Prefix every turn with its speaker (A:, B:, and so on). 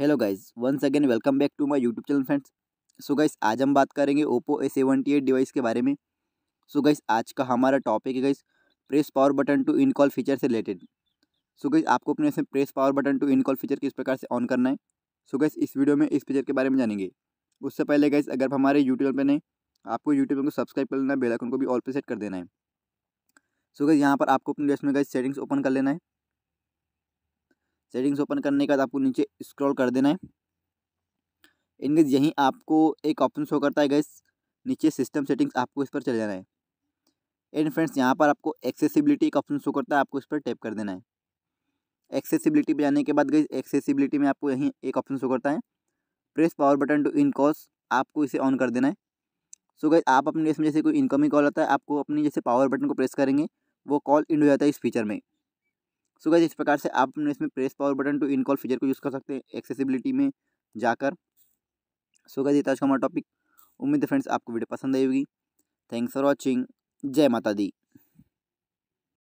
A: hello guys once again welcome back to my YouTube channel friends so guys आज हम बात करेंगे Oppo A seventy eight device के बारे में सो so गाइस आज का हमारा टॉपिक है guys press power button to in call feature से रिलेटेड सो गाइस आपको अपने से press power button to in call feature किस प्रकार से ऑन करना है सो so गाइस इस वीडियो में इस फीचर के बारे में जानेंगे उससे पहले गाइस अगर आप हमारे यूट्यूब पर नहीं आपको यूट्यूब को सब्सक्राइब कर लेना है बेलाइकन को भी ऑल पर सेट कर देना है सो गाइस यहाँ पर आपको अपने डेस्क में गाइस सेटिंग्स ओपन कर लेना है सेटिंग्स ओपन करने के बाद आपको नीचे स्क्रॉल कर देना है इनगेज यहीं आपको एक ऑप्शन शो करता है गैस नीचे सिस्टम सेटिंग्स आपको इस पर चले जाना है एंड फ्रेंड्स यहाँ पर आपको एक्सेसिबिलिटी का ऑप्शन शो करता है आपको इस पर टैप कर देना है एक्सेसिबिलिटी पर जाने के बाद गई एक्सेसिबिलिटी में आपको यहीं एक ऑप्शन शो करता है press power button to in calls आपको इसे ऑन कर देना है सो so गई आप अपने इसमें जैसे कोई इनकमिंग कॉल आता है आपको अपनी जैसे पावर बटन को प्रेस करेंगे वो कॉल इंड हो जाता है इस फीचर में सो गैस इस प्रकार से आप अपने इसमें press power button to in call feature को यूज़ कर सकते हैं एक्सेसिबिलिटी में जाकर सो गैस ये था आज का हमारा टॉपिक उम्मीद है फ्रेंड्स आपको वीडियो पसंद आई होगी थैंक्स फॉर वॉचिंग जय माता दी